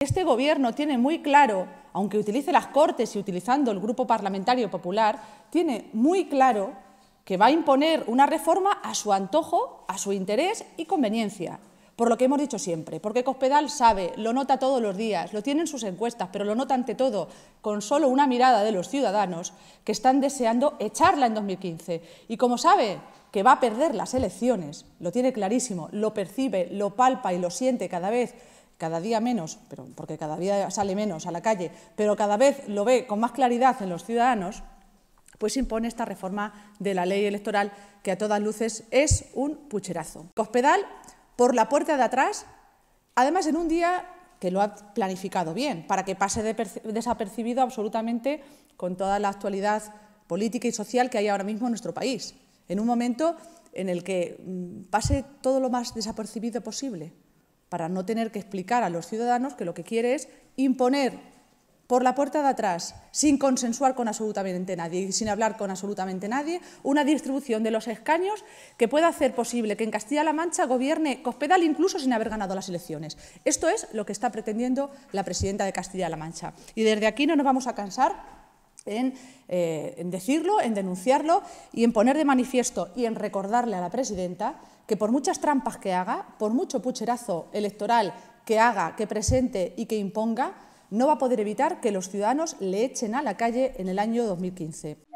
Este Gobierno tiene muy claro, aunque utilice las Cortes y utilizando el Grupo Parlamentario Popular, tiene muy claro que va a imponer una reforma a su antojo, a su interés y conveniencia. Por lo que hemos dicho siempre, porque Cospedal sabe, lo nota todos los días, lo tiene en sus encuestas, pero lo nota ante todo con solo una mirada de los ciudadanos que están deseando echarla en 2015. Y como sabe que va a perder las elecciones, lo tiene clarísimo, lo percibe, lo palpa y lo siente cada vez cada día menos, pero porque cada día sale menos a la calle, pero cada vez lo ve con más claridad en los ciudadanos, pues impone esta reforma de la ley electoral que a todas luces es un pucherazo. Cospedal por la puerta de atrás, además en un día que lo ha planificado bien, para que pase desapercibido absolutamente con toda la actualidad política y social que hay ahora mismo en nuestro país, en un momento en el que mm, pase todo lo más desapercibido posible para no tener que explicar a los ciudadanos que lo que quiere es imponer por la puerta de atrás, sin consensuar con absolutamente nadie y sin hablar con absolutamente nadie, una distribución de los escaños que pueda hacer posible que en Castilla-La Mancha gobierne Cospedal incluso sin haber ganado las elecciones. Esto es lo que está pretendiendo la presidenta de Castilla-La Mancha. Y desde aquí no nos vamos a cansar eh, en, decirlo, en denunciarlo y en poner de manifiesto y en recordarle a la presidenta que por muchas trampas que haga, por mucho pucherazo electoral que haga, que presente y que imponga, no va a poder evitar que los ciudadanos le echen a la calle en el año 2015.